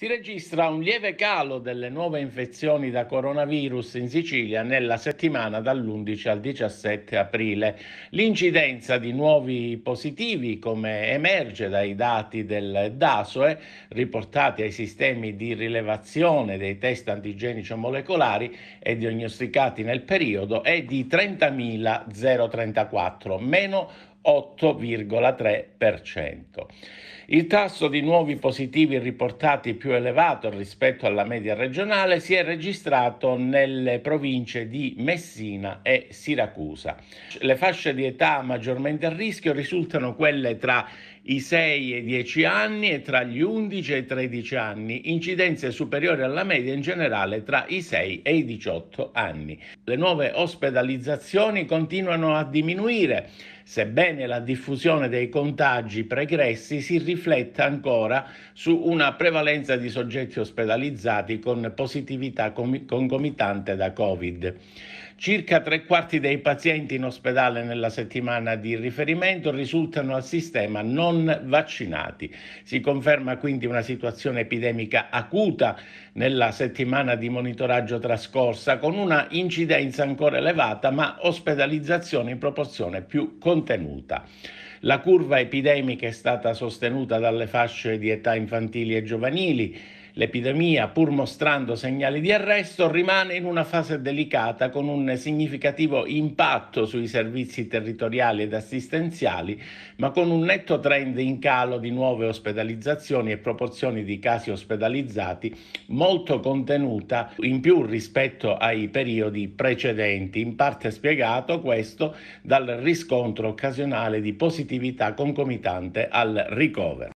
Si registra un lieve calo delle nuove infezioni da coronavirus in Sicilia nella settimana dall'11 al 17 aprile. L'incidenza di nuovi positivi, come emerge dai dati del DASOE, riportati ai sistemi di rilevazione dei test antigenici molecolari e diagnosticati nel periodo, è di 30.034, meno 8,3%. Il tasso di nuovi positivi riportati più elevato rispetto alla media regionale si è registrato nelle province di Messina e Siracusa. Le fasce di età maggiormente a rischio risultano quelle tra i 6 e i 10 anni e tra gli 11 e i 13 anni, incidenze superiori alla media in generale tra i 6 e i 18 anni. Le nuove ospedalizzazioni continuano a diminuire sebbene la diffusione dei contagi pregressi si rifletta ancora su una prevalenza di soggetti ospedalizzati con positività concomitante da Covid. Circa tre quarti dei pazienti in ospedale nella settimana di riferimento risultano al sistema non vaccinati. Si conferma quindi una situazione epidemica acuta nella settimana di monitoraggio trascorsa con una incidenza ancora elevata ma ospedalizzazione in proporzione più contenuta. La curva epidemica è stata sostenuta dalle fasce di età infantili e giovanili L'epidemia, pur mostrando segnali di arresto, rimane in una fase delicata con un significativo impatto sui servizi territoriali ed assistenziali, ma con un netto trend in calo di nuove ospedalizzazioni e proporzioni di casi ospedalizzati molto contenuta in più rispetto ai periodi precedenti, in parte spiegato questo dal riscontro occasionale di positività concomitante al ricovero.